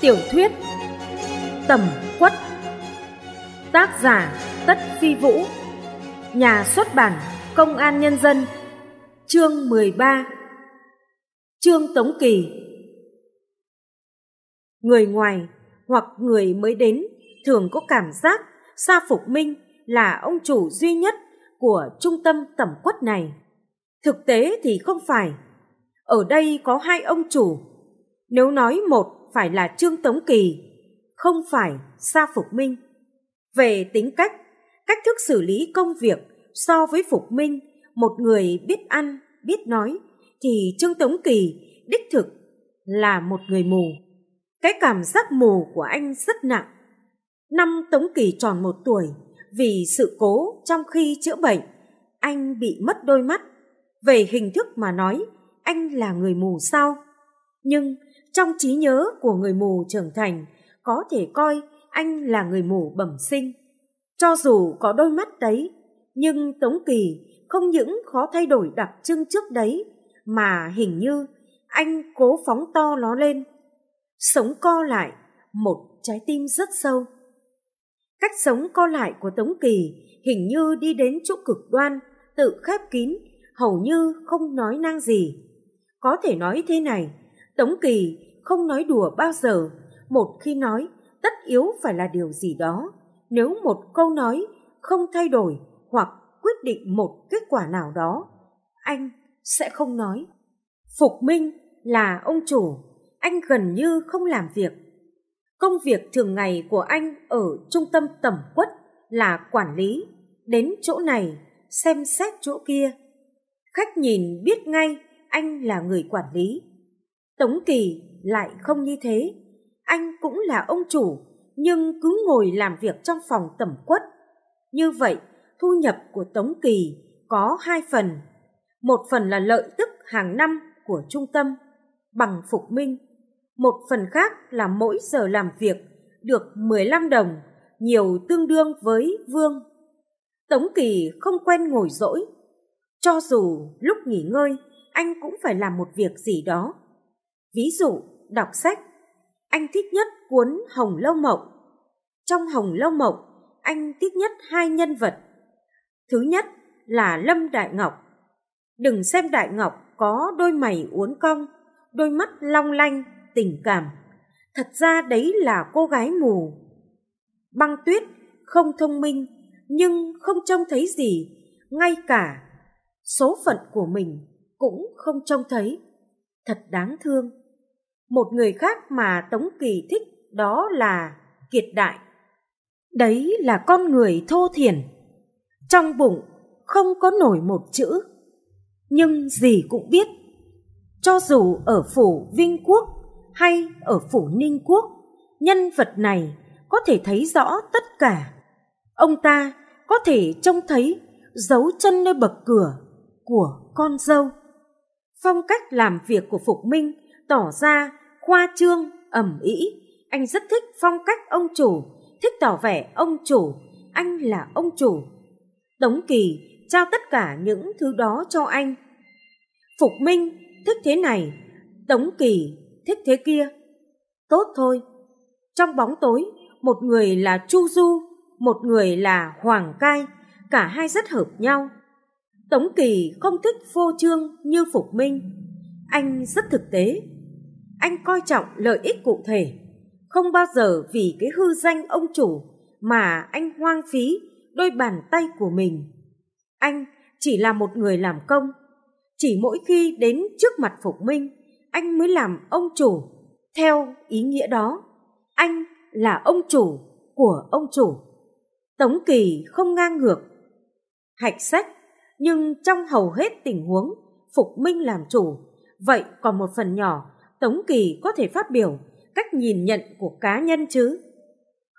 Tiểu thuyết Tầm Quất Tác giả Tất Phi Vũ Nhà xuất bản Công an Nhân dân Chương 13 Trương Tống Kỳ Người ngoài hoặc người mới đến thường có cảm giác Sa Phục Minh là ông chủ duy nhất của trung tâm tẩm quất này. Thực tế thì không phải. Ở đây có hai ông chủ. Nếu nói một phải là Trương Tống Kỳ, không phải Sa Phục Minh. Về tính cách, cách thức xử lý công việc so với Phục Minh, một người biết ăn, biết nói, thì Trương Tống Kỳ đích thực là một người mù. Cái cảm giác mù của anh rất nặng. Năm Tống Kỳ tròn một tuổi, vì sự cố trong khi chữa bệnh, anh bị mất đôi mắt về hình thức mà nói anh là người mù sao nhưng trong trí nhớ của người mù trưởng thành có thể coi anh là người mù bẩm sinh cho dù có đôi mắt đấy nhưng tống kỳ không những khó thay đổi đặc trưng trước đấy mà hình như anh cố phóng to nó lên sống co lại một trái tim rất sâu cách sống co lại của tống kỳ hình như đi đến chỗ cực đoan tự khép kín hầu như không nói năng gì. Có thể nói thế này, Tống Kỳ không nói đùa bao giờ, một khi nói, tất yếu phải là điều gì đó. Nếu một câu nói không thay đổi hoặc quyết định một kết quả nào đó, anh sẽ không nói. Phục Minh là ông chủ, anh gần như không làm việc. Công việc thường ngày của anh ở trung tâm tầm quất là quản lý, đến chỗ này, xem xét chỗ kia, Khách nhìn biết ngay anh là người quản lý. Tống Kỳ lại không như thế. Anh cũng là ông chủ, nhưng cứ ngồi làm việc trong phòng tẩm quất. Như vậy, thu nhập của Tống Kỳ có hai phần. Một phần là lợi tức hàng năm của trung tâm bằng phục minh. Một phần khác là mỗi giờ làm việc được 15 đồng, nhiều tương đương với Vương. Tống Kỳ không quen ngồi rỗi, cho dù lúc nghỉ ngơi, anh cũng phải làm một việc gì đó. Ví dụ, đọc sách. Anh thích nhất cuốn Hồng Lâu Mộng. Trong Hồng Lâu Mộng, anh thích nhất hai nhân vật. Thứ nhất là Lâm Đại Ngọc. Đừng xem Đại Ngọc có đôi mày uốn cong, đôi mắt long lanh, tình cảm. Thật ra đấy là cô gái mù. Băng tuyết không thông minh, nhưng không trông thấy gì, ngay cả số phận của mình cũng không trông thấy. Thật đáng thương. Một người khác mà Tống Kỳ thích đó là Kiệt Đại. Đấy là con người thô thiển. Trong bụng không có nổi một chữ, nhưng gì cũng biết. Cho dù ở phủ Vinh Quốc hay ở phủ Ninh Quốc, nhân vật này có thể thấy rõ tất cả. Ông ta có thể trông thấy dấu chân nơi bậc cửa của con dâu. Phong cách làm việc của Phục Minh tỏ ra khoa trương, ẩm ý. Anh rất thích phong cách ông chủ, thích tỏ vẻ ông chủ, anh là ông chủ. Tống Kỳ trao tất cả những thứ đó cho anh. Phục Minh thích thế này, Tống Kỳ thích thế kia. Tốt thôi. Trong bóng tối, một người là Chu Du, một người là Hoàng Cai, cả hai rất hợp nhau. Tống Kỳ không thích phô trương như Phục Minh. Anh rất thực tế. Anh coi trọng lợi ích cụ thể. Không bao giờ vì cái hư danh ông chủ mà anh hoang phí đôi bàn tay của mình. Anh chỉ là một người làm công. Chỉ mỗi khi đến trước mặt Phục Minh, anh mới làm ông chủ. Theo ý nghĩa đó, anh là ông chủ của ông chủ. Tống Kỳ không ngang ngược. Hạch sách nhưng trong hầu hết tình huống, Phục Minh làm chủ. Vậy còn một phần nhỏ, Tống Kỳ có thể phát biểu cách nhìn nhận của cá nhân chứ.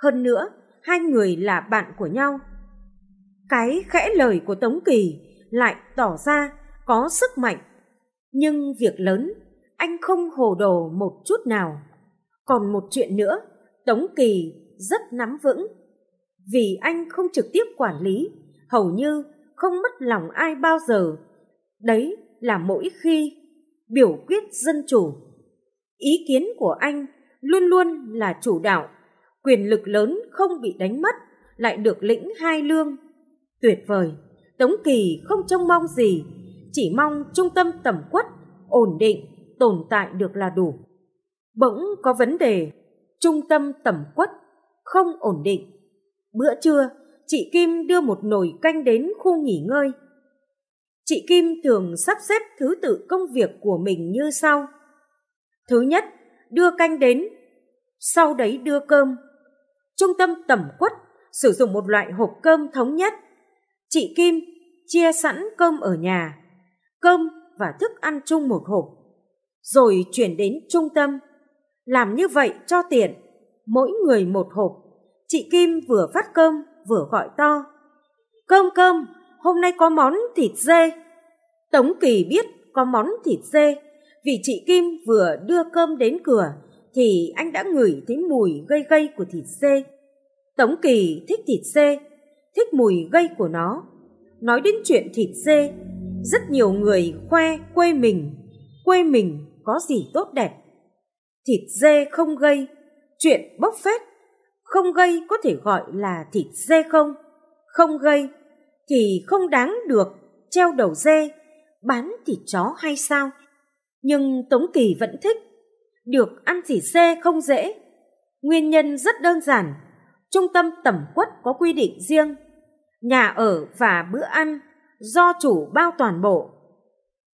Hơn nữa, hai người là bạn của nhau. Cái khẽ lời của Tống Kỳ lại tỏ ra có sức mạnh. Nhưng việc lớn, anh không hồ đồ một chút nào. Còn một chuyện nữa, Tống Kỳ rất nắm vững. Vì anh không trực tiếp quản lý, hầu như không mất lòng ai bao giờ. Đấy là mỗi khi biểu quyết dân chủ. Ý kiến của anh luôn luôn là chủ đạo, quyền lực lớn không bị đánh mất, lại được lĩnh hai lương. Tuyệt vời, Tống Kỳ không trông mong gì, chỉ mong trung tâm tầm quất, ổn định, tồn tại được là đủ. Bỗng có vấn đề, trung tâm tầm quất, không ổn định. Bữa trưa, chị Kim đưa một nồi canh đến khu nghỉ ngơi. Chị Kim thường sắp xếp thứ tự công việc của mình như sau. Thứ nhất, đưa canh đến, sau đấy đưa cơm. Trung tâm tẩm quất sử dụng một loại hộp cơm thống nhất. Chị Kim chia sẵn cơm ở nhà, cơm và thức ăn chung một hộp, rồi chuyển đến trung tâm. Làm như vậy cho tiện, mỗi người một hộp. Chị Kim vừa phát cơm vừa gọi to cơm cơm hôm nay có món thịt dê tống kỳ biết có món thịt dê vì chị kim vừa đưa cơm đến cửa thì anh đã ngửi thấy mùi gây gây của thịt dê tống kỳ thích thịt dê thích mùi gây của nó nói đến chuyện thịt dê rất nhiều người khoe quê mình quê mình có gì tốt đẹp thịt dê không gây chuyện bốc phét không gây có thể gọi là thịt dê không? Không gây thì không đáng được treo đầu dê, bán thịt chó hay sao? Nhưng Tống Kỳ vẫn thích, được ăn thịt dê không dễ. Nguyên nhân rất đơn giản, trung tâm tẩm quất có quy định riêng, nhà ở và bữa ăn do chủ bao toàn bộ.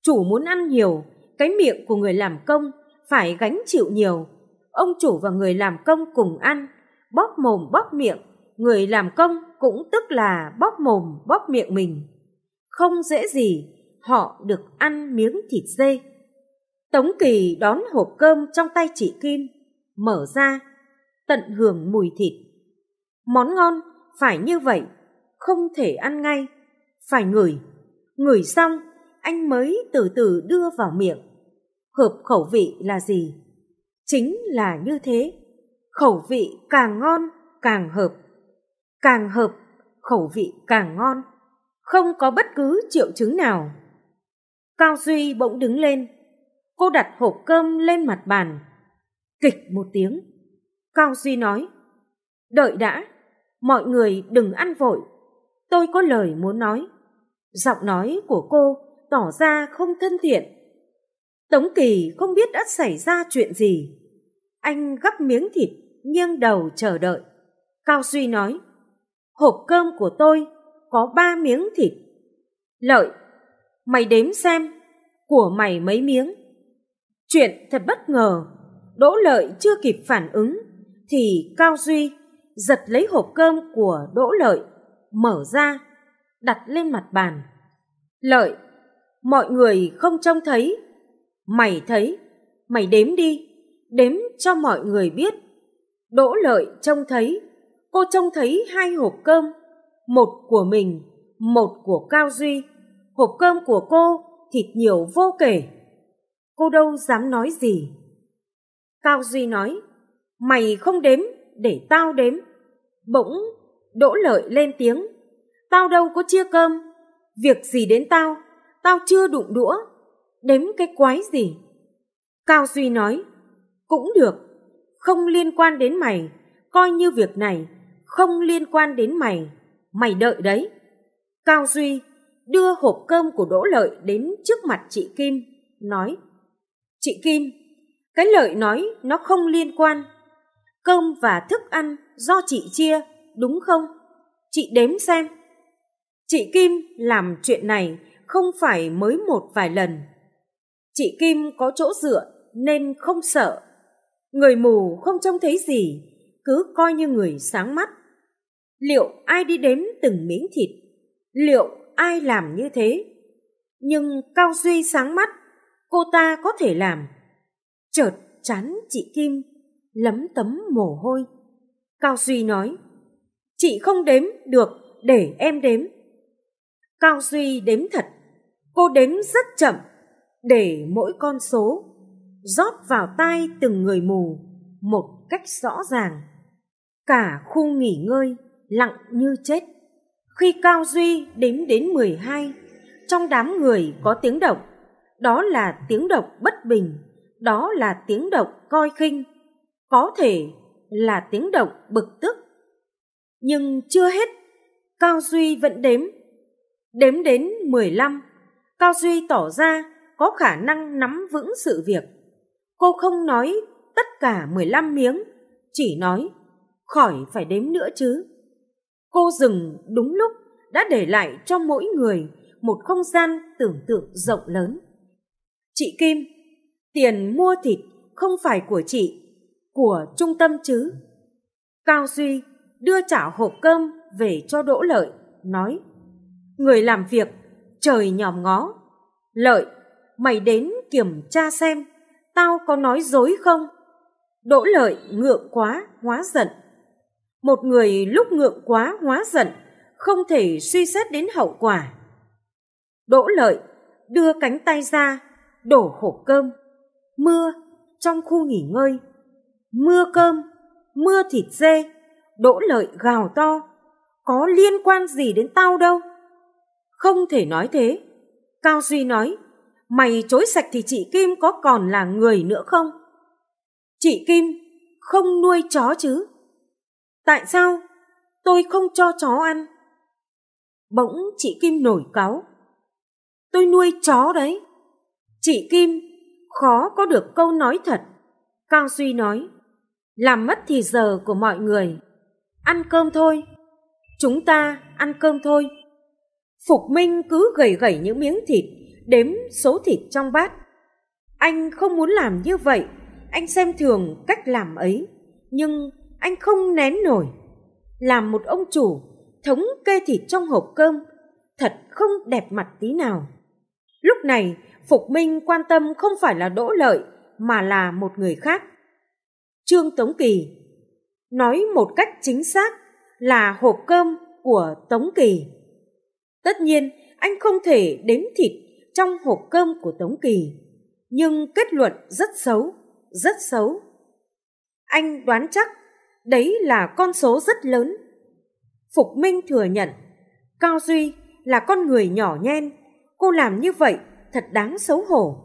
Chủ muốn ăn nhiều, cái miệng của người làm công phải gánh chịu nhiều. Ông chủ và người làm công cùng ăn bóp mồm bóp miệng, người làm công cũng tức là bóp mồm bóp miệng mình. Không dễ gì, họ được ăn miếng thịt dê. Tống Kỳ đón hộp cơm trong tay chị Kim, mở ra, tận hưởng mùi thịt. Món ngon, phải như vậy, không thể ăn ngay, phải ngửi. Ngửi xong, anh mới từ từ đưa vào miệng. Hợp khẩu vị là gì? Chính là như thế khẩu vị càng ngon càng hợp. Càng hợp, khẩu vị càng ngon, không có bất cứ triệu chứng nào. Cao Duy bỗng đứng lên, cô đặt hộp cơm lên mặt bàn. Kịch một tiếng, Cao Duy nói, đợi đã, mọi người đừng ăn vội, tôi có lời muốn nói. Giọng nói của cô tỏ ra không thân thiện. Tống Kỳ không biết đã xảy ra chuyện gì. Anh gắp miếng thịt nghiêng đầu chờ đợi. Cao Duy nói, hộp cơm của tôi có ba miếng thịt. Lợi, mày đếm xem, của mày mấy miếng? Chuyện thật bất ngờ, Đỗ Lợi chưa kịp phản ứng, thì Cao Duy giật lấy hộp cơm của Đỗ Lợi, mở ra, đặt lên mặt bàn. Lợi, mọi người không trông thấy, mày thấy, mày đếm đi, đếm cho mọi người biết Đỗ Lợi trông thấy, cô trông thấy hai hộp cơm, một của mình, một của Cao Duy. Hộp cơm của cô thịt nhiều vô kể. Cô đâu dám nói gì. Cao Duy nói, mày không đếm, để tao đếm. Bỗng, Đỗ Lợi lên tiếng, tao đâu có chia cơm, việc gì đến tao, tao chưa đụng đũa, đếm cái quái gì. Cao Duy nói, cũng được, không liên quan đến mày, coi như việc này không liên quan đến mày, mày đợi đấy. Cao Duy đưa hộp cơm của Đỗ Lợi đến trước mặt chị Kim, nói: "Chị Kim, cái lợi nói nó không liên quan. Cơm và thức ăn do chị chia, đúng không? Chị đếm xem." Chị Kim làm chuyện này không phải mới một vài lần. Chị Kim có chỗ dựa nên không sợ Người mù không trông thấy gì, cứ coi như người sáng mắt. Liệu ai đi đếm từng miếng thịt? Liệu ai làm như thế? Nhưng Cao Duy sáng mắt, cô ta có thể làm. Chợt chán chị Kim, lấm tấm mồ hôi. Cao Duy nói, chị không đếm được, để em đếm. Cao Duy đếm thật, cô đếm rất chậm, để mỗi con số rót vào tai từng người mù một cách rõ ràng. Cả khu nghỉ ngơi lặng như chết. Khi Cao Duy đếm đến mười hai, trong đám người có tiếng động, đó là tiếng động bất bình, đó là tiếng động coi khinh, có thể là tiếng động bực tức. Nhưng chưa hết, Cao Duy vẫn đếm. Đếm đến mười lăm. Cao Duy tỏ ra có khả năng nắm vững sự việc Cô không nói tất cả 15 miếng, chỉ nói khỏi phải đếm nữa chứ. Cô dừng đúng lúc đã để lại cho mỗi người một không gian tưởng tượng rộng lớn. Chị Kim, tiền mua thịt không phải của chị, của trung tâm chứ. Cao Duy đưa chảo hộp cơm về cho Đỗ Lợi, nói Người làm việc, trời nhòm ngó. Lợi, mày đến kiểm tra xem tao có nói dối không? Đỗ lợi ngượng quá, hóa giận. Một người lúc ngượng quá, hóa giận, không thể suy xét đến hậu quả. Đỗ lợi đưa cánh tay ra, đổ hộp cơm. Mưa, trong khu nghỉ ngơi. Mưa cơm, mưa thịt dê. Đỗ lợi gào to. Có liên quan gì đến tao đâu. Không thể nói thế. Cao Duy nói, mày chối sạch thì chị Kim có còn là người nữa không? Chị Kim không nuôi chó chứ? Tại sao tôi không cho chó ăn? Bỗng chị Kim nổi cáu. Tôi nuôi chó đấy. Chị Kim khó có được câu nói thật. Cao Duy nói, làm mất thì giờ của mọi người. Ăn cơm thôi. Chúng ta ăn cơm thôi. Phục Minh cứ gầy gầy những miếng thịt đếm số thịt trong bát. Anh không muốn làm như vậy, anh xem thường cách làm ấy, nhưng anh không nén nổi. Làm một ông chủ, thống kê thịt trong hộp cơm, thật không đẹp mặt tí nào. Lúc này, Phục Minh quan tâm không phải là Đỗ Lợi, mà là một người khác. Trương Tống Kỳ Nói một cách chính xác là hộp cơm của Tống Kỳ. Tất nhiên, anh không thể đếm thịt trong hộp cơm của Tống Kỳ, nhưng kết luận rất xấu, rất xấu. Anh đoán chắc đấy là con số rất lớn. Phục Minh thừa nhận, Cao Duy là con người nhỏ nhen, cô làm như vậy thật đáng xấu hổ.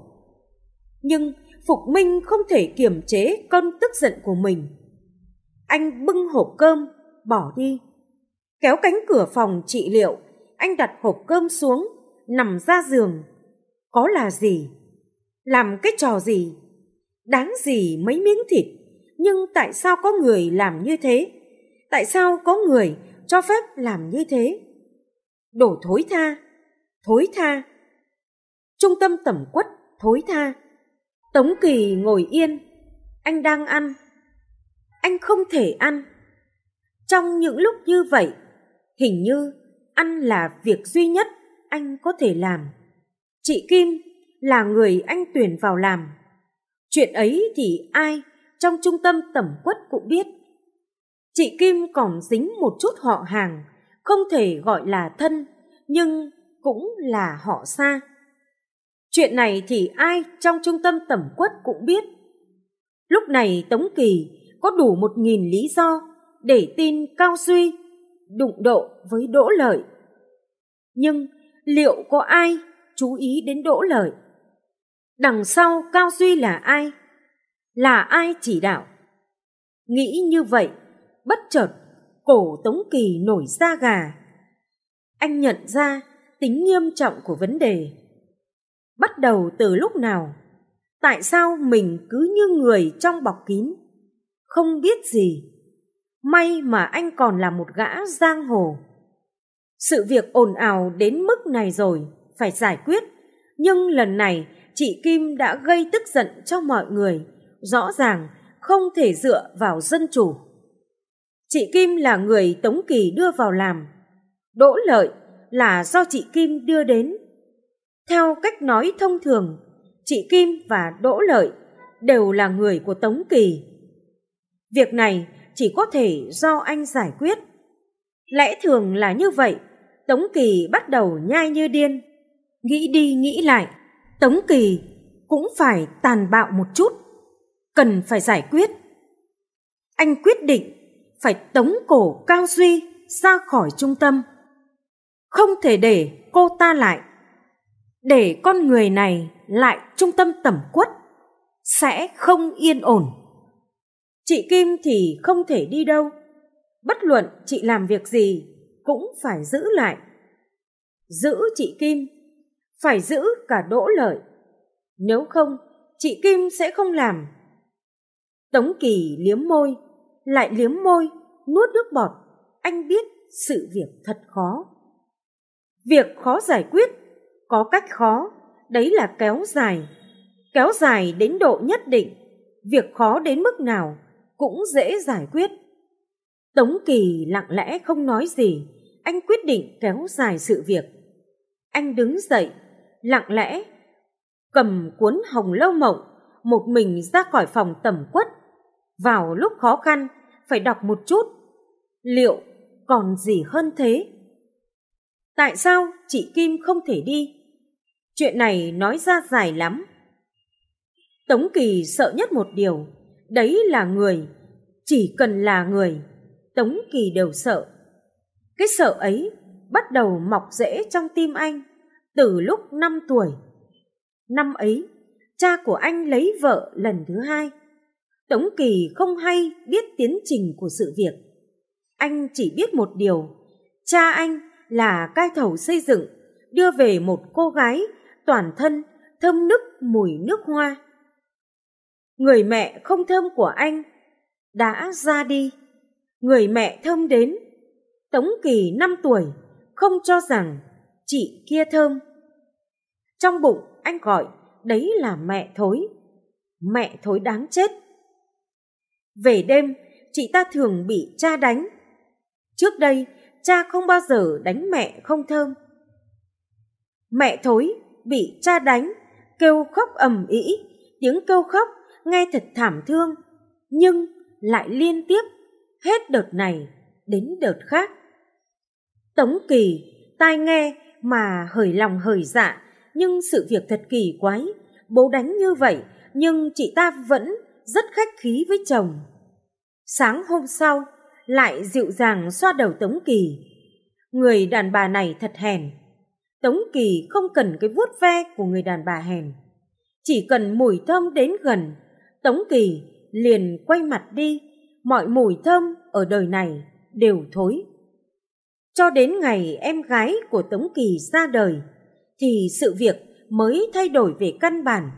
Nhưng Phục Minh không thể kiềm chế cơn tức giận của mình. Anh bưng hộp cơm, bỏ đi. Kéo cánh cửa phòng trị liệu, anh đặt hộp cơm xuống, nằm ra giường có là gì làm cái trò gì đáng gì mấy miếng thịt nhưng tại sao có người làm như thế tại sao có người cho phép làm như thế đổ thối tha thối tha trung tâm tẩm quất thối tha tống kỳ ngồi yên anh đang ăn anh không thể ăn trong những lúc như vậy hình như ăn là việc duy nhất anh có thể làm Chị Kim là người anh tuyển vào làm. Chuyện ấy thì ai trong trung tâm tẩm quất cũng biết. Chị Kim còn dính một chút họ hàng, không thể gọi là thân, nhưng cũng là họ xa. Chuyện này thì ai trong trung tâm tẩm quất cũng biết. Lúc này Tống Kỳ có đủ một nghìn lý do để tin Cao suy đụng độ với Đỗ Lợi. Nhưng liệu có ai chú ý đến Đỗ Lợi. Đằng sau Cao Duy là ai? Là ai chỉ đạo? Nghĩ như vậy, bất chợt cổ Tống Kỳ nổi da gà. Anh nhận ra tính nghiêm trọng của vấn đề. Bắt đầu từ lúc nào? Tại sao mình cứ như người trong bọc kín? Không biết gì. May mà anh còn là một gã giang hồ. Sự việc ồn ào đến mức này rồi, phải giải quyết. Nhưng lần này, chị Kim đã gây tức giận cho mọi người, rõ ràng không thể dựa vào dân chủ. Chị Kim là người Tống Kỳ đưa vào làm. Đỗ lợi là do chị Kim đưa đến. Theo cách nói thông thường, chị Kim và Đỗ Lợi đều là người của Tống Kỳ. Việc này chỉ có thể do anh giải quyết. Lẽ thường là như vậy, Tống Kỳ bắt đầu nhai như điên nghĩ đi nghĩ lại tống kỳ cũng phải tàn bạo một chút cần phải giải quyết anh quyết định phải tống cổ cao duy ra khỏi trung tâm không thể để cô ta lại để con người này lại trung tâm tẩm quất sẽ không yên ổn chị kim thì không thể đi đâu bất luận chị làm việc gì cũng phải giữ lại giữ chị kim phải giữ cả đỗ lợi. Nếu không, chị Kim sẽ không làm. Tống Kỳ liếm môi, lại liếm môi, nuốt nước bọt. Anh biết sự việc thật khó. Việc khó giải quyết, có cách khó, đấy là kéo dài. Kéo dài đến độ nhất định, việc khó đến mức nào cũng dễ giải quyết. Tống Kỳ lặng lẽ không nói gì, anh quyết định kéo dài sự việc. Anh đứng dậy, lặng lẽ cầm cuốn hồng lâu mộng một mình ra khỏi phòng tẩm quất vào lúc khó khăn phải đọc một chút liệu còn gì hơn thế tại sao chị kim không thể đi chuyện này nói ra dài lắm tống kỳ sợ nhất một điều đấy là người chỉ cần là người tống kỳ đều sợ cái sợ ấy bắt đầu mọc rễ trong tim anh từ lúc 5 tuổi. Năm ấy, cha của anh lấy vợ lần thứ hai. Tống Kỳ không hay biết tiến trình của sự việc. Anh chỉ biết một điều, cha anh là cai thầu xây dựng, đưa về một cô gái toàn thân thơm nức mùi nước hoa. Người mẹ không thơm của anh đã ra đi. Người mẹ thơm đến. Tống Kỳ 5 tuổi không cho rằng chị kia thơm. Trong bụng anh gọi, đấy là mẹ thối. Mẹ thối đáng chết. Về đêm, chị ta thường bị cha đánh. Trước đây, cha không bao giờ đánh mẹ không thơm. Mẹ thối bị cha đánh, kêu khóc ầm ĩ, tiếng kêu khóc nghe thật thảm thương, nhưng lại liên tiếp hết đợt này đến đợt khác. Tống Kỳ tai nghe mà hởi lòng hởi dạ, nhưng sự việc thật kỳ quái, bố đánh như vậy nhưng chị ta vẫn rất khách khí với chồng. Sáng hôm sau, lại dịu dàng xoa đầu Tống Kỳ. Người đàn bà này thật hèn. Tống Kỳ không cần cái vuốt ve của người đàn bà hèn. Chỉ cần mùi thơm đến gần, Tống Kỳ liền quay mặt đi. Mọi mùi thơm ở đời này đều thối cho đến ngày em gái của Tống Kỳ ra đời, thì sự việc mới thay đổi về căn bản.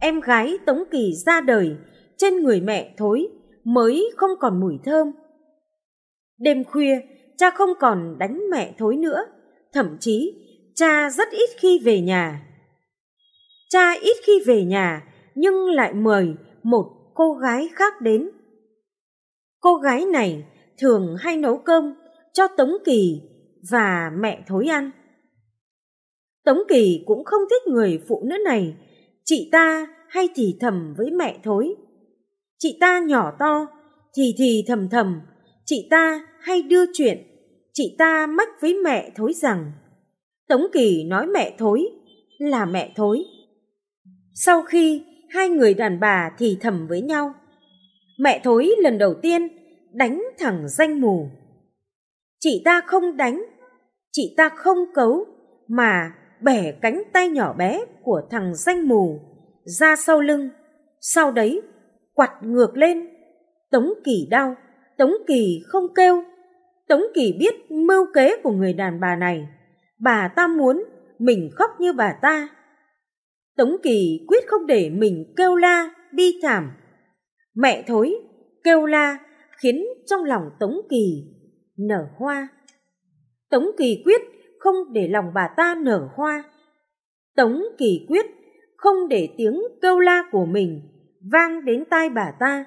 Em gái Tống Kỳ ra đời, trên người mẹ thối mới không còn mùi thơm. Đêm khuya, cha không còn đánh mẹ thối nữa, thậm chí cha rất ít khi về nhà. Cha ít khi về nhà nhưng lại mời một cô gái khác đến. Cô gái này thường hay nấu cơm cho Tống Kỳ và mẹ Thối ăn. Tống Kỳ cũng không thích người phụ nữ này, chị ta hay thì thầm với mẹ Thối. Chị ta nhỏ to, thì thì thầm thầm, chị ta hay đưa chuyện, chị ta mách với mẹ Thối rằng Tống Kỳ nói mẹ Thối là mẹ Thối. Sau khi hai người đàn bà thì thầm với nhau, mẹ Thối lần đầu tiên đánh thẳng danh mù chị ta không đánh, chị ta không cấu, mà bẻ cánh tay nhỏ bé của thằng danh mù ra sau lưng, sau đấy quặt ngược lên. Tống Kỳ đau, Tống Kỳ không kêu. Tống Kỳ biết mưu kế của người đàn bà này. Bà ta muốn mình khóc như bà ta. Tống Kỳ quyết không để mình kêu la, bi thảm. Mẹ thối, kêu la khiến trong lòng Tống Kỳ nở hoa. Tống Kỳ quyết không để lòng bà ta nở hoa. Tống Kỳ quyết không để tiếng kêu la của mình vang đến tai bà ta.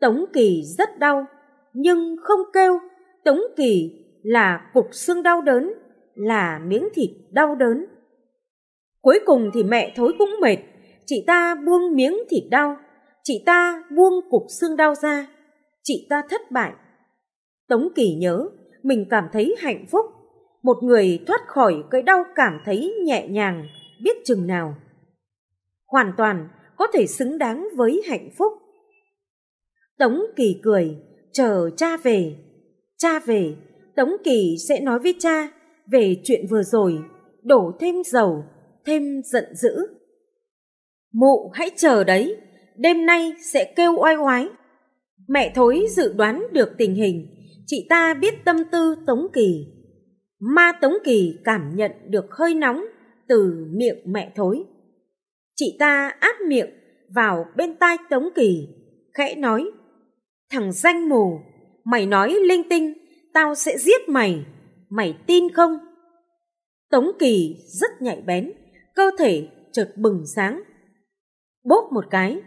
Tống Kỳ rất đau, nhưng không kêu. Tống Kỳ là cục xương đau đớn, là miếng thịt đau đớn. Cuối cùng thì mẹ thối cũng mệt, chị ta buông miếng thịt đau, chị ta buông cục xương đau ra, chị ta thất bại Tống Kỳ nhớ, mình cảm thấy hạnh phúc. Một người thoát khỏi cái đau cảm thấy nhẹ nhàng, biết chừng nào. Hoàn toàn có thể xứng đáng với hạnh phúc. Tống Kỳ cười, chờ cha về. Cha về, Tống Kỳ sẽ nói với cha về chuyện vừa rồi, đổ thêm dầu, thêm giận dữ. Mụ hãy chờ đấy, đêm nay sẽ kêu oai oái. Mẹ thối dự đoán được tình hình, chị ta biết tâm tư Tống Kỳ. Ma Tống Kỳ cảm nhận được hơi nóng từ miệng mẹ thối. Chị ta áp miệng vào bên tai Tống Kỳ, khẽ nói, thằng danh mù, mày nói linh tinh, tao sẽ giết mày, mày tin không? Tống Kỳ rất nhạy bén, cơ thể chợt bừng sáng. Bốp một cái,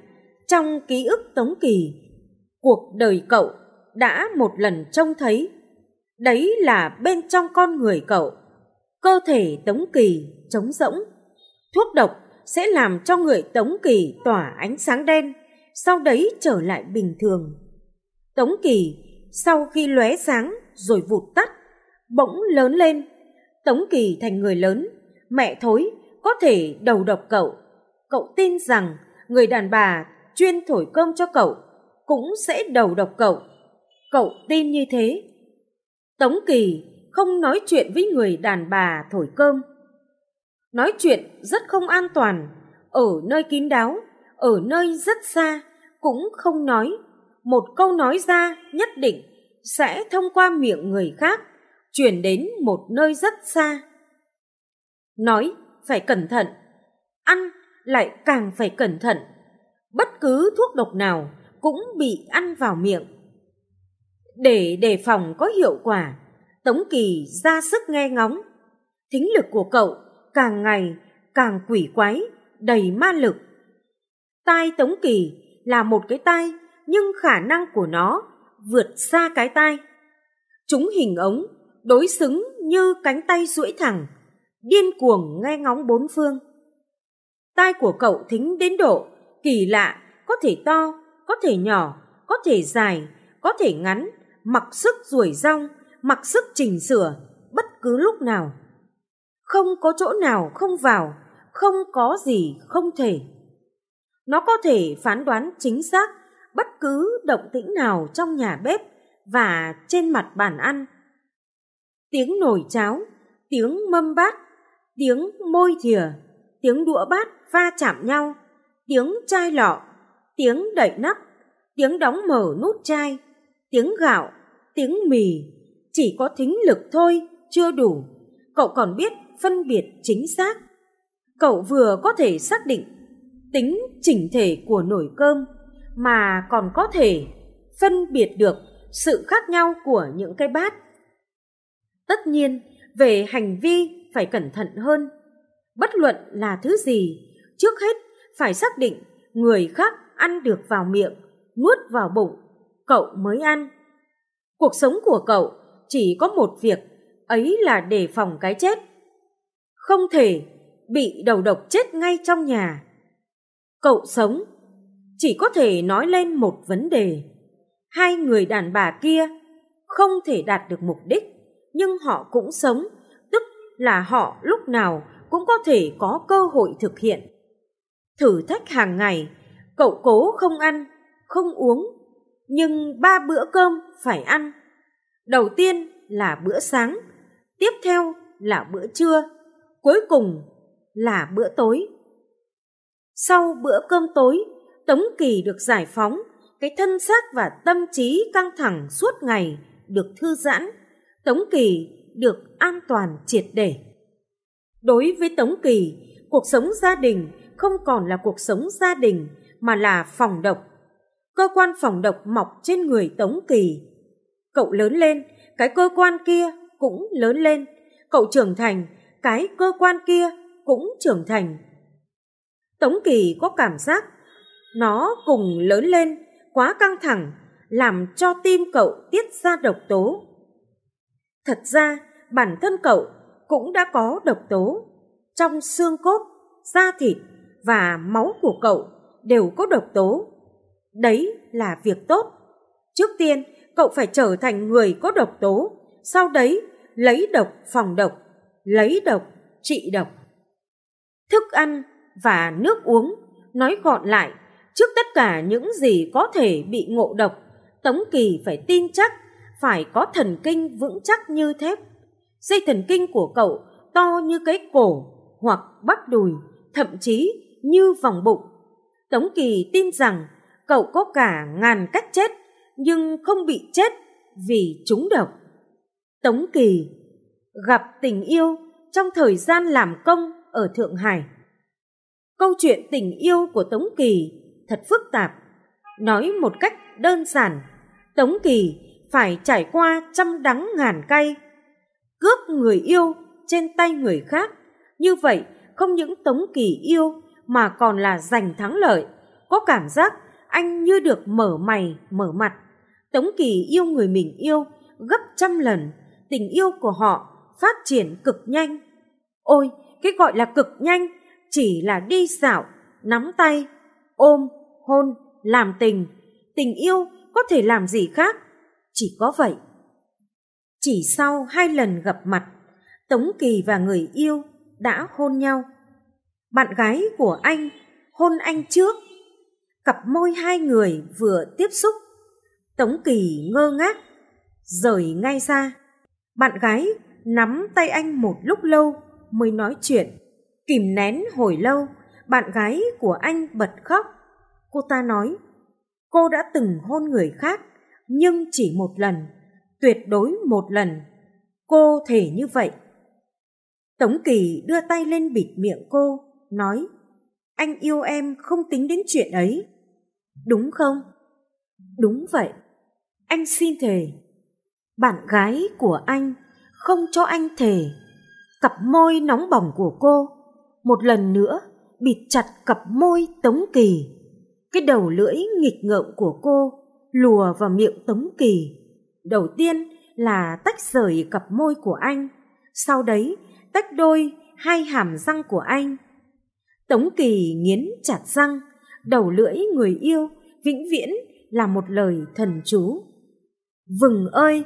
trong ký ức Tống Kỳ, cuộc đời cậu đã một lần trông thấy. Đấy là bên trong con người cậu, cơ thể Tống Kỳ trống rỗng. Thuốc độc sẽ làm cho người Tống Kỳ tỏa ánh sáng đen, sau đấy trở lại bình thường. Tống Kỳ sau khi lóe sáng rồi vụt tắt, bỗng lớn lên. Tống Kỳ thành người lớn, mẹ thối có thể đầu độc cậu. Cậu tin rằng người đàn bà chuyên thổi cơm cho cậu cũng sẽ đầu độc cậu cậu tin như thế. Tống Kỳ không nói chuyện với người đàn bà thổi cơm. Nói chuyện rất không an toàn, ở nơi kín đáo, ở nơi rất xa, cũng không nói. Một câu nói ra nhất định sẽ thông qua miệng người khác, chuyển đến một nơi rất xa. Nói phải cẩn thận, ăn lại càng phải cẩn thận. Bất cứ thuốc độc nào cũng bị ăn vào miệng để đề phòng có hiệu quả, Tống Kỳ ra sức nghe ngóng. Thính lực của cậu càng ngày càng quỷ quái, đầy ma lực. Tai Tống Kỳ là một cái tai, nhưng khả năng của nó vượt xa cái tai. Chúng hình ống, đối xứng như cánh tay duỗi thẳng, điên cuồng nghe ngóng bốn phương. Tai của cậu thính đến độ kỳ lạ, có thể to, có thể nhỏ, có thể dài, có thể ngắn, mặc sức ruổi rong, mặc sức chỉnh sửa bất cứ lúc nào. Không có chỗ nào không vào, không có gì không thể. Nó có thể phán đoán chính xác bất cứ động tĩnh nào trong nhà bếp và trên mặt bàn ăn. Tiếng nồi cháo, tiếng mâm bát, tiếng môi thìa, tiếng đũa bát va chạm nhau, tiếng chai lọ, tiếng đẩy nắp, tiếng đóng mở nút chai, tiếng gạo, tiếng mì, chỉ có thính lực thôi, chưa đủ. Cậu còn biết phân biệt chính xác. Cậu vừa có thể xác định tính chỉnh thể của nồi cơm mà còn có thể phân biệt được sự khác nhau của những cái bát. Tất nhiên, về hành vi phải cẩn thận hơn. Bất luận là thứ gì, trước hết phải xác định người khác ăn được vào miệng, nuốt vào bụng cậu mới ăn. Cuộc sống của cậu chỉ có một việc, ấy là đề phòng cái chết. Không thể bị đầu độc chết ngay trong nhà. Cậu sống chỉ có thể nói lên một vấn đề. Hai người đàn bà kia không thể đạt được mục đích, nhưng họ cũng sống, tức là họ lúc nào cũng có thể có cơ hội thực hiện. Thử thách hàng ngày, cậu cố không ăn, không uống, nhưng ba bữa cơm phải ăn. Đầu tiên là bữa sáng, tiếp theo là bữa trưa, cuối cùng là bữa tối. Sau bữa cơm tối, Tống Kỳ được giải phóng, cái thân xác và tâm trí căng thẳng suốt ngày được thư giãn, Tống Kỳ được an toàn triệt để. Đối với Tống Kỳ, cuộc sống gia đình không còn là cuộc sống gia đình mà là phòng độc cơ quan phòng độc mọc trên người Tống Kỳ. Cậu lớn lên, cái cơ quan kia cũng lớn lên. Cậu trưởng thành, cái cơ quan kia cũng trưởng thành. Tống Kỳ có cảm giác nó cùng lớn lên, quá căng thẳng, làm cho tim cậu tiết ra độc tố. Thật ra, bản thân cậu cũng đã có độc tố. Trong xương cốt, da thịt và máu của cậu đều có độc tố Đấy là việc tốt. Trước tiên, cậu phải trở thành người có độc tố, sau đấy lấy độc phòng độc, lấy độc trị độc. Thức ăn và nước uống, nói gọn lại, trước tất cả những gì có thể bị ngộ độc, Tống Kỳ phải tin chắc, phải có thần kinh vững chắc như thép. Dây thần kinh của cậu to như cái cổ hoặc bắp đùi, thậm chí như vòng bụng. Tống Kỳ tin rằng cậu có cả ngàn cách chết nhưng không bị chết vì chúng độc. Tống Kỳ gặp tình yêu trong thời gian làm công ở Thượng Hải. Câu chuyện tình yêu của Tống Kỳ thật phức tạp. Nói một cách đơn giản, Tống Kỳ phải trải qua trăm đắng ngàn cay. Cướp người yêu trên tay người khác. Như vậy, không những Tống Kỳ yêu mà còn là giành thắng lợi. Có cảm giác anh như được mở mày, mở mặt. Tống Kỳ yêu người mình yêu gấp trăm lần, tình yêu của họ phát triển cực nhanh. Ôi, cái gọi là cực nhanh chỉ là đi dạo, nắm tay, ôm, hôn, làm tình. Tình yêu có thể làm gì khác, chỉ có vậy. Chỉ sau hai lần gặp mặt, Tống Kỳ và người yêu đã hôn nhau. Bạn gái của anh hôn anh trước cặp môi hai người vừa tiếp xúc. Tống Kỳ ngơ ngác, rời ngay ra. Bạn gái nắm tay anh một lúc lâu mới nói chuyện. Kìm nén hồi lâu, bạn gái của anh bật khóc. Cô ta nói, cô đã từng hôn người khác, nhưng chỉ một lần, tuyệt đối một lần. Cô thể như vậy. Tống Kỳ đưa tay lên bịt miệng cô, nói, anh yêu em không tính đến chuyện ấy đúng không? Đúng vậy, anh xin thề. Bạn gái của anh không cho anh thề. Cặp môi nóng bỏng của cô, một lần nữa bịt chặt cặp môi Tống Kỳ. Cái đầu lưỡi nghịch ngợm của cô lùa vào miệng Tống Kỳ. Đầu tiên là tách rời cặp môi của anh, sau đấy tách đôi hai hàm răng của anh. Tống Kỳ nghiến chặt răng, đầu lưỡi người yêu vĩnh viễn là một lời thần chú. Vừng ơi,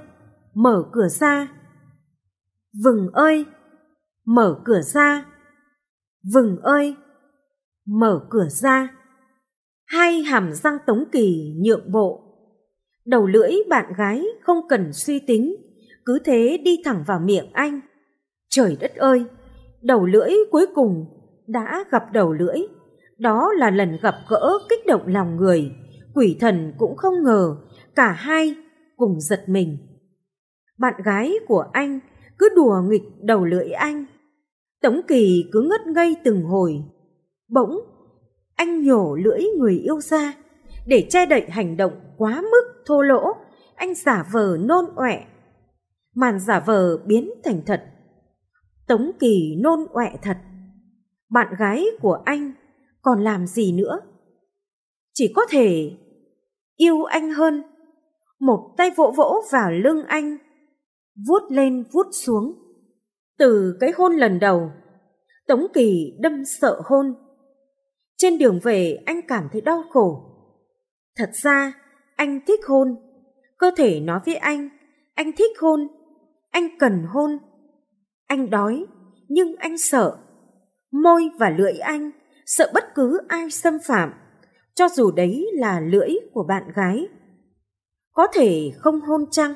mở cửa ra. Vừng ơi, mở cửa ra. Vừng ơi, mở cửa ra. Hai hàm răng Tống Kỳ nhượng bộ. Đầu lưỡi bạn gái không cần suy tính, cứ thế đi thẳng vào miệng anh. Trời đất ơi, đầu lưỡi cuối cùng đã gặp đầu lưỡi đó là lần gặp gỡ kích động lòng người, quỷ thần cũng không ngờ, cả hai cùng giật mình. Bạn gái của anh cứ đùa nghịch đầu lưỡi anh. Tống Kỳ cứ ngất ngây từng hồi. Bỗng, anh nhổ lưỡi người yêu ra. Để che đậy hành động quá mức thô lỗ, anh giả vờ nôn ọe. Màn giả vờ biến thành thật. Tống Kỳ nôn ọe thật. Bạn gái của anh còn làm gì nữa chỉ có thể yêu anh hơn một tay vỗ vỗ vào lưng anh vuốt lên vuốt xuống từ cái hôn lần đầu tống kỳ đâm sợ hôn trên đường về anh cảm thấy đau khổ thật ra anh thích hôn cơ thể nói với anh anh thích hôn anh cần hôn anh đói nhưng anh sợ môi và lưỡi anh sợ bất cứ ai xâm phạm, cho dù đấy là lưỡi của bạn gái. Có thể không hôn chăng?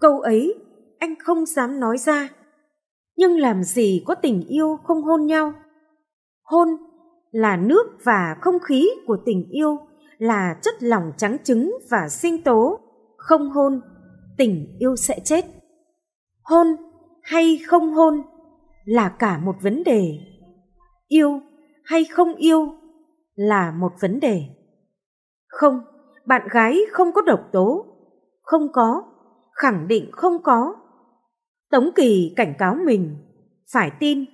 Câu ấy anh không dám nói ra. Nhưng làm gì có tình yêu không hôn nhau? Hôn là nước và không khí của tình yêu, là chất lỏng trắng trứng và sinh tố. Không hôn, tình yêu sẽ chết. Hôn hay không hôn là cả một vấn đề. Yêu hay không yêu là một vấn đề. Không, bạn gái không có độc tố, không có, khẳng định không có. Tống Kỳ cảnh cáo mình, phải tin,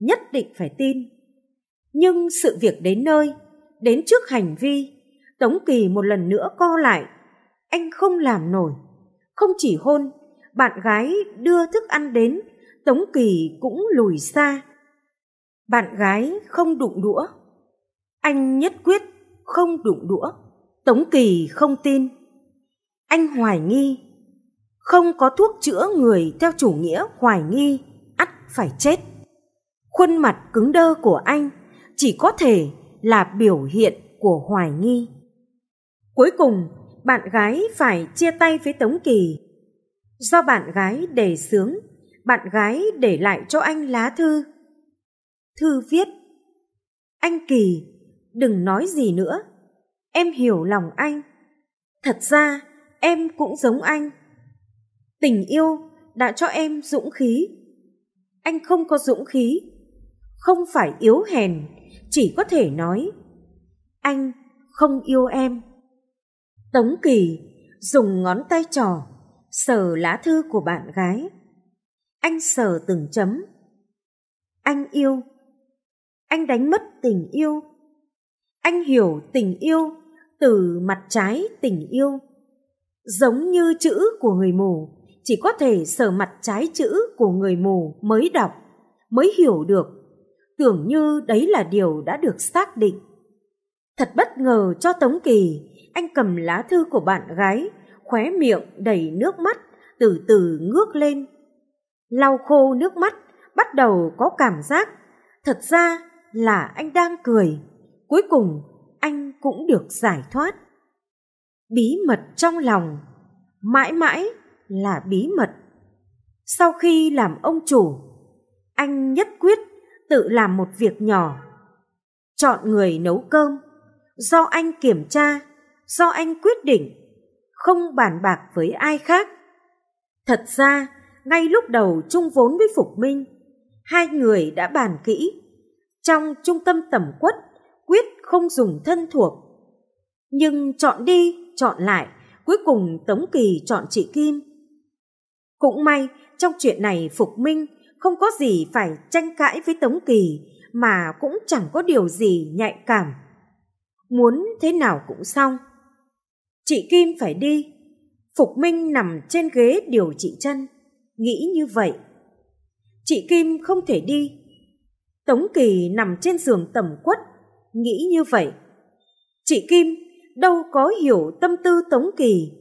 nhất định phải tin. Nhưng sự việc đến nơi, đến trước hành vi, Tống Kỳ một lần nữa co lại. Anh không làm nổi. Không chỉ hôn, bạn gái đưa thức ăn đến, Tống Kỳ cũng lùi xa. Bạn gái không đụng đũa. Anh nhất quyết không đụng đũa. Tống Kỳ không tin. Anh hoài nghi. Không có thuốc chữa người theo chủ nghĩa hoài nghi, ắt phải chết. Khuôn mặt cứng đơ của anh chỉ có thể là biểu hiện của hoài nghi. Cuối cùng, bạn gái phải chia tay với Tống Kỳ. Do bạn gái đề sướng, bạn gái để lại cho anh lá thư Thư viết Anh Kỳ, đừng nói gì nữa. Em hiểu lòng anh. Thật ra, em cũng giống anh. Tình yêu đã cho em dũng khí. Anh không có dũng khí. Không phải yếu hèn, chỉ có thể nói. Anh không yêu em. Tống Kỳ dùng ngón tay trò sờ lá thư của bạn gái. Anh sờ từng chấm. Anh yêu anh đánh mất tình yêu anh hiểu tình yêu từ mặt trái tình yêu giống như chữ của người mù chỉ có thể sở mặt trái chữ của người mù mới đọc mới hiểu được tưởng như đấy là điều đã được xác định thật bất ngờ cho tống kỳ anh cầm lá thư của bạn gái khóe miệng đầy nước mắt từ từ ngước lên lau khô nước mắt bắt đầu có cảm giác thật ra là anh đang cười. Cuối cùng, anh cũng được giải thoát. Bí mật trong lòng, mãi mãi là bí mật. Sau khi làm ông chủ, anh nhất quyết tự làm một việc nhỏ. Chọn người nấu cơm, do anh kiểm tra, do anh quyết định, không bàn bạc với ai khác. Thật ra, ngay lúc đầu chung vốn với Phục Minh, hai người đã bàn kỹ trong trung tâm tẩm quất quyết không dùng thân thuộc. Nhưng chọn đi, chọn lại, cuối cùng Tống Kỳ chọn chị Kim. Cũng may, trong chuyện này Phục Minh không có gì phải tranh cãi với Tống Kỳ mà cũng chẳng có điều gì nhạy cảm. Muốn thế nào cũng xong. Chị Kim phải đi. Phục Minh nằm trên ghế điều trị chân, nghĩ như vậy. Chị Kim không thể đi Tống Kỳ nằm trên giường tẩm quất, nghĩ như vậy. Chị Kim đâu có hiểu tâm tư Tống Kỳ.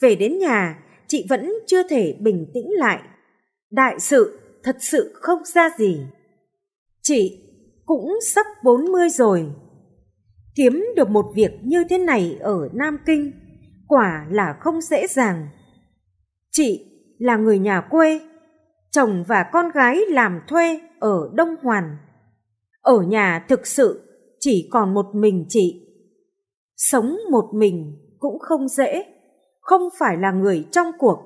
Về đến nhà, chị vẫn chưa thể bình tĩnh lại. Đại sự thật sự không ra gì. Chị cũng sắp 40 rồi. Kiếm được một việc như thế này ở Nam Kinh quả là không dễ dàng. Chị là người nhà quê, chồng và con gái làm thuê ở Đông Hoàn. Ở nhà thực sự chỉ còn một mình chị. Sống một mình cũng không dễ, không phải là người trong cuộc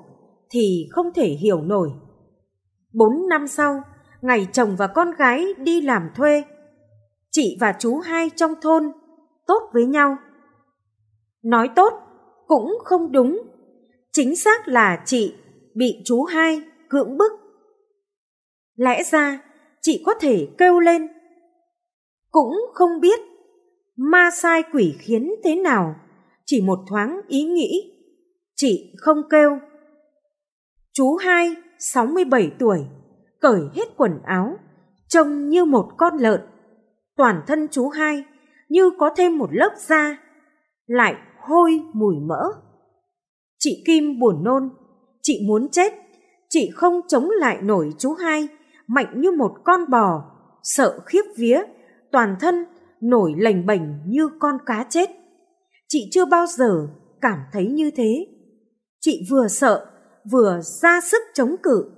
thì không thể hiểu nổi. Bốn năm sau, ngày chồng và con gái đi làm thuê, chị và chú hai trong thôn tốt với nhau. Nói tốt cũng không đúng, chính xác là chị bị chú hai cưỡng bức lẽ ra chị có thể kêu lên cũng không biết ma sai quỷ khiến thế nào chỉ một thoáng ý nghĩ chị không kêu chú hai sáu mươi bảy tuổi cởi hết quần áo trông như một con lợn toàn thân chú hai như có thêm một lớp da lại hôi mùi mỡ chị kim buồn nôn chị muốn chết chị không chống lại nổi chú hai mạnh như một con bò, sợ khiếp vía, toàn thân nổi lềnh bềnh như con cá chết. Chị chưa bao giờ cảm thấy như thế. Chị vừa sợ, vừa ra sức chống cự.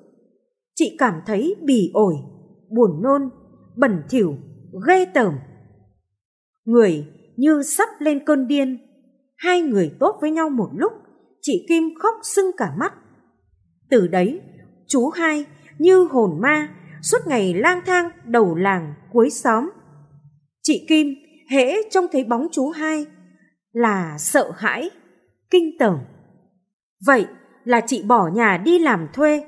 Chị cảm thấy bỉ ổi, buồn nôn, bẩn thỉu, ghê tởm. Người như sắp lên cơn điên, hai người tốt với nhau một lúc, chị Kim khóc sưng cả mắt. Từ đấy, chú hai như hồn ma suốt ngày lang thang đầu làng cuối xóm. Chị Kim hễ trông thấy bóng chú hai là sợ hãi, kinh tởm. Vậy là chị bỏ nhà đi làm thuê.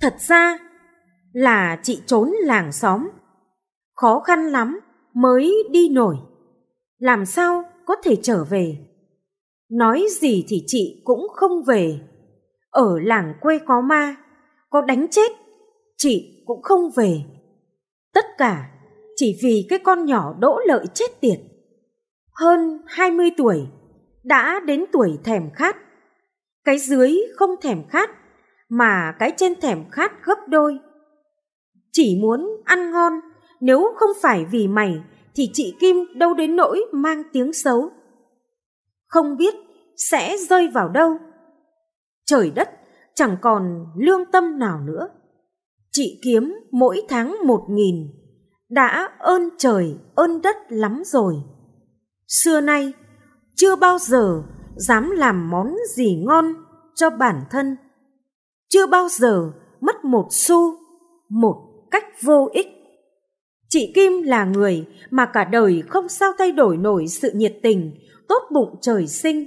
Thật ra là chị trốn làng xóm. Khó khăn lắm mới đi nổi. Làm sao có thể trở về? Nói gì thì chị cũng không về. Ở làng quê có ma, có đánh chết chị cũng không về. Tất cả chỉ vì cái con nhỏ đỗ lợi chết tiệt. Hơn hai mươi tuổi, đã đến tuổi thèm khát. Cái dưới không thèm khát, mà cái trên thèm khát gấp đôi. Chỉ muốn ăn ngon, nếu không phải vì mày thì chị Kim đâu đến nỗi mang tiếng xấu. Không biết sẽ rơi vào đâu. Trời đất chẳng còn lương tâm nào nữa chị kiếm mỗi tháng một nghìn đã ơn trời ơn đất lắm rồi xưa nay chưa bao giờ dám làm món gì ngon cho bản thân chưa bao giờ mất một xu một cách vô ích chị kim là người mà cả đời không sao thay đổi nổi sự nhiệt tình tốt bụng trời sinh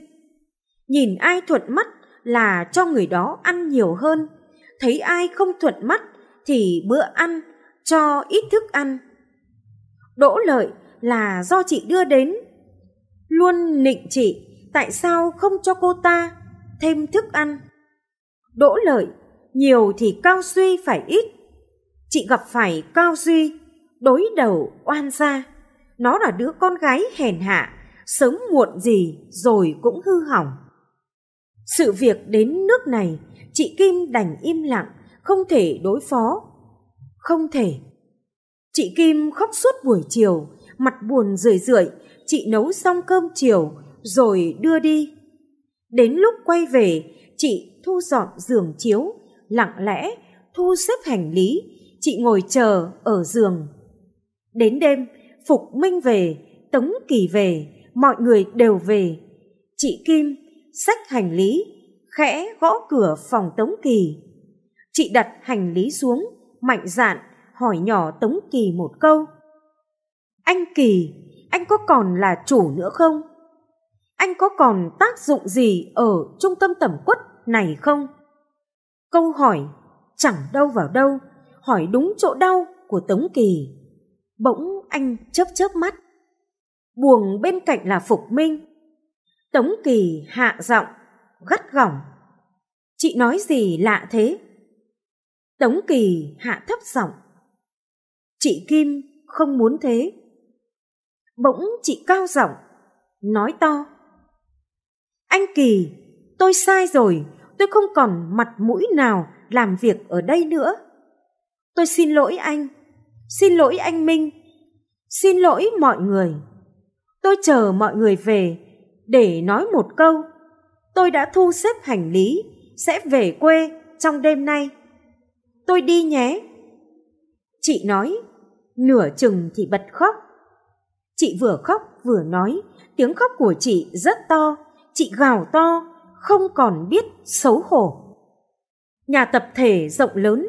nhìn ai thuận mắt là cho người đó ăn nhiều hơn thấy ai không thuận mắt thì bữa ăn cho ít thức ăn. Đỗ lợi là do chị đưa đến. Luôn nịnh chị tại sao không cho cô ta thêm thức ăn. Đỗ lợi, nhiều thì cao suy phải ít. Chị gặp phải cao suy đối đầu oan gia. Nó là đứa con gái hèn hạ, sớm muộn gì rồi cũng hư hỏng. Sự việc đến nước này, chị Kim đành im lặng không thể đối phó. Không thể. Chị Kim khóc suốt buổi chiều, mặt buồn rười rượi, chị nấu xong cơm chiều rồi đưa đi. Đến lúc quay về, chị thu dọn giường chiếu, lặng lẽ thu xếp hành lý, chị ngồi chờ ở giường. Đến đêm, Phục Minh về, Tống Kỳ về, mọi người đều về. Chị Kim xách hành lý, khẽ gõ cửa phòng Tống Kỳ. Chị đặt hành lý xuống, mạnh dạn hỏi nhỏ Tống Kỳ một câu. Anh Kỳ, anh có còn là chủ nữa không? Anh có còn tác dụng gì ở trung tâm tẩm quất này không? Câu hỏi chẳng đâu vào đâu, hỏi đúng chỗ đau của Tống Kỳ. Bỗng anh chớp chớp mắt. Buồng bên cạnh là Phục Minh. Tống Kỳ hạ giọng, gắt gỏng. Chị nói gì lạ thế? Tống Kỳ hạ thấp giọng. Chị Kim không muốn thế. Bỗng chị cao giọng, nói to. Anh Kỳ, tôi sai rồi, tôi không còn mặt mũi nào làm việc ở đây nữa. Tôi xin lỗi anh, xin lỗi anh Minh, xin lỗi mọi người. Tôi chờ mọi người về để nói một câu. Tôi đã thu xếp hành lý, sẽ về quê trong đêm nay tôi đi nhé. Chị nói, nửa chừng thì bật khóc. Chị vừa khóc vừa nói, tiếng khóc của chị rất to, chị gào to, không còn biết xấu hổ. Nhà tập thể rộng lớn,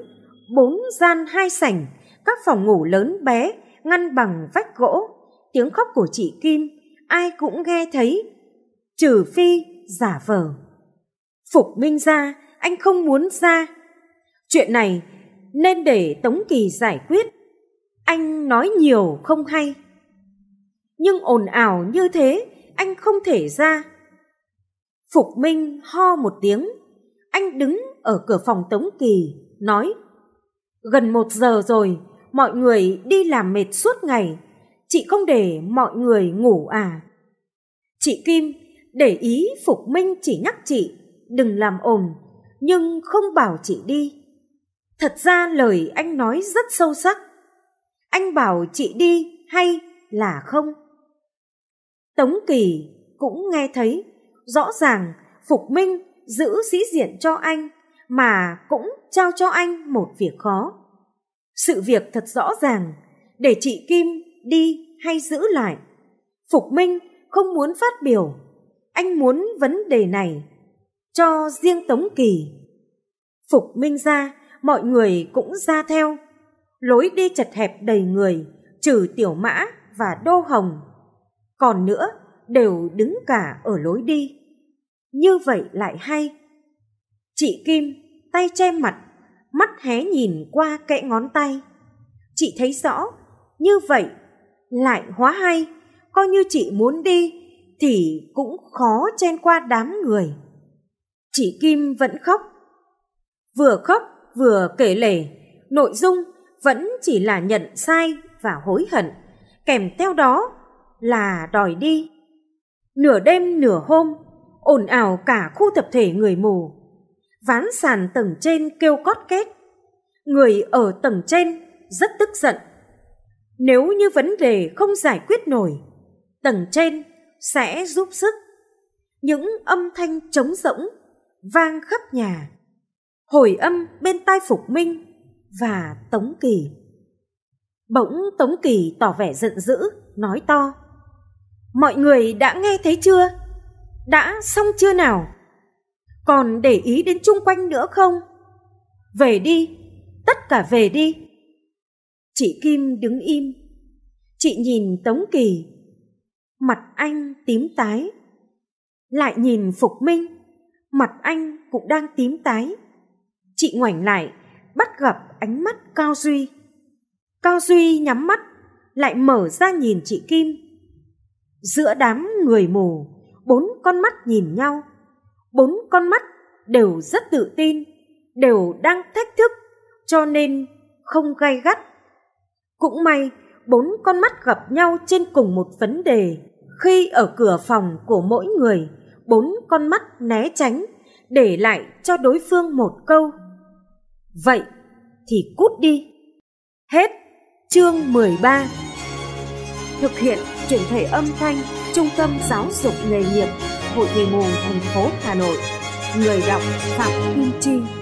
bốn gian hai sảnh, các phòng ngủ lớn bé, ngăn bằng vách gỗ. Tiếng khóc của chị Kim, ai cũng nghe thấy, trừ phi giả vờ. Phục Minh ra, anh không muốn ra, Chuyện này nên để Tống Kỳ giải quyết. Anh nói nhiều không hay. Nhưng ồn ào như thế, anh không thể ra. Phục Minh ho một tiếng. Anh đứng ở cửa phòng Tống Kỳ, nói Gần một giờ rồi, mọi người đi làm mệt suốt ngày. Chị không để mọi người ngủ à? Chị Kim, để ý Phục Minh chỉ nhắc chị, đừng làm ồn, nhưng không bảo chị đi. Thật ra lời anh nói rất sâu sắc. Anh bảo chị đi hay là không? Tống Kỳ cũng nghe thấy, rõ ràng Phục Minh giữ sĩ diện cho anh mà cũng trao cho anh một việc khó. Sự việc thật rõ ràng, để chị Kim đi hay giữ lại. Phục Minh không muốn phát biểu, anh muốn vấn đề này cho riêng Tống Kỳ. Phục Minh ra mọi người cũng ra theo. Lối đi chật hẹp đầy người, trừ tiểu mã và đô hồng. Còn nữa, đều đứng cả ở lối đi. Như vậy lại hay. Chị Kim, tay che mặt, mắt hé nhìn qua kẽ ngón tay. Chị thấy rõ, như vậy lại hóa hay, coi như chị muốn đi thì cũng khó chen qua đám người. Chị Kim vẫn khóc. Vừa khóc vừa kể lể, nội dung vẫn chỉ là nhận sai và hối hận, kèm theo đó là đòi đi. Nửa đêm nửa hôm, ồn ào cả khu tập thể người mù. Ván sàn tầng trên kêu cót két. Người ở tầng trên rất tức giận. Nếu như vấn đề không giải quyết nổi, tầng trên sẽ giúp sức. Những âm thanh trống rỗng vang khắp nhà hồi âm bên tai Phục Minh và Tống Kỳ. Bỗng Tống Kỳ tỏ vẻ giận dữ, nói to. Mọi người đã nghe thấy chưa? Đã xong chưa nào? Còn để ý đến chung quanh nữa không? Về đi, tất cả về đi. Chị Kim đứng im. Chị nhìn Tống Kỳ. Mặt anh tím tái. Lại nhìn Phục Minh. Mặt anh cũng đang tím tái chị ngoảnh lại, bắt gặp ánh mắt Cao Duy. Cao Duy nhắm mắt, lại mở ra nhìn chị Kim. Giữa đám người mù, bốn con mắt nhìn nhau. Bốn con mắt đều rất tự tin, đều đang thách thức, cho nên không gay gắt. Cũng may, bốn con mắt gặp nhau trên cùng một vấn đề. Khi ở cửa phòng của mỗi người, bốn con mắt né tránh, để lại cho đối phương một câu Vậy thì cút đi. Hết chương 13. Thực hiện chuyển thể âm thanh Trung tâm Giáo dục nghề nghiệp Hội Người mù thành phố Hà Nội. Người đọc Phạm Kim Trinh.